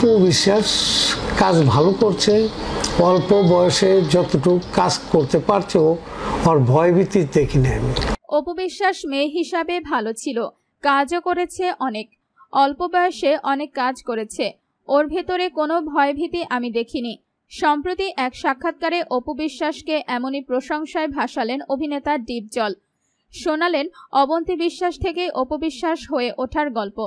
অপু বিশ্বাস কাজ ভালো করছে অল্প বয়সে যতটুকু কাজ করতে পারছো ওর ভয়ভীতি দেখি না আমি অপবিশ্বাস মেয়ে হিসাবে ভালো ছিল কাজও করেছে অনেক অল্প বয়সে অনেক কাজ করেছে ওর ভেতরে কোনো ভয়ভীতি আমি দেখিনি সম্প্রতি এক সাক্ষাৎকারে অপু বিশ্বাসকে এমনই প্রশংসায় ভাসালেন অভিনেতা ডিপজল শোনালেন অবন্তী বিশ্বাস থেকে অপবিশ্বাস হয়ে ওঠার গল্প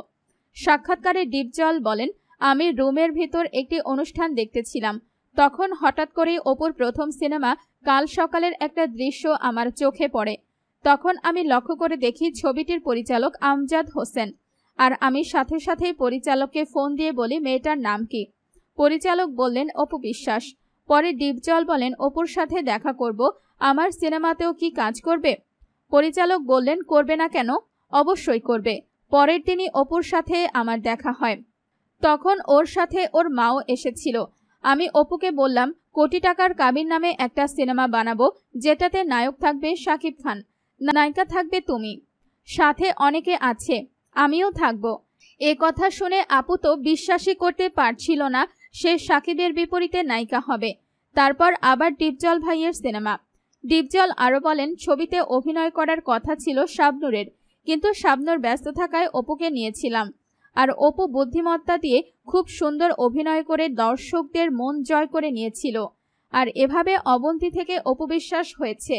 সাক্ষাৎকারে ডিপজল বলেন আমি রুমের ভেতর একটি অনুষ্ঠান দেখতেছিলাম তখন হঠাৎ করে অপুর প্রথম সিনেমা কাল সকালের একটা দৃশ্য আমার চোখে পড়ে তখন আমি লক্ষ্য করে দেখি ছবিটির পরিচালক আমজাদ হোসেন আর আমি সাথে সাথে পরিচালককে ফোন দিয়ে বলি মেয়েটার নাম কি পরিচালক বললেন অপু বিশ্বাস পরে ডিপজল বলেন অপুর সাথে দেখা করব আমার সিনেমাতেও কি কাজ করবে পরিচালক বললেন করবে না কেন অবশ্যই করবে পরের দিনই অপুর সাথে আমার দেখা হয় তখন ওর সাথে ওর মাও এসেছিল আমি অপুকে বললাম কোটি টাকার কাবির নামে একটা সিনেমা বানাবো যেটাতে নায়ক থাকবে শাকিব খান নায়িকা থাকবে তুমি সাথে অনেকে আছে আমিও থাকবো এ কথা শুনে আপু তো বিশ্বাসই করতে পারছিল না সে সাকিবের বিপরীতে নায়িকা হবে তারপর আবার ডিপজল ভাইয়ের সিনেমা ডিপজল আরও বলেন ছবিতে অভিনয় করার কথা ছিল শাবনুরের কিন্তু শাবনুর ব্যস্ত থাকায় অপুকে নিয়েছিলাম আর অপু বুদ্ধিমত্তা দিয়ে খুব সুন্দর অভিনয় করে দর্শকদের মন জয় করে নিয়েছিল আর এভাবে অবন্তি থেকে অপবিশ্বাস হয়েছে